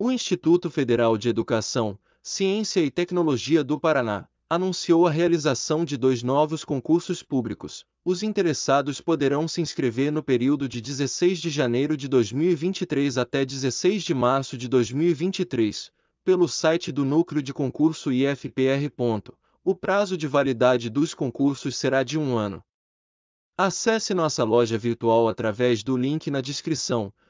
O Instituto Federal de Educação, Ciência e Tecnologia do Paraná anunciou a realização de dois novos concursos públicos. Os interessados poderão se inscrever no período de 16 de janeiro de 2023 até 16 de março de 2023, pelo site do Núcleo de Concurso IFPR. O prazo de validade dos concursos será de um ano. Acesse nossa loja virtual através do link na descrição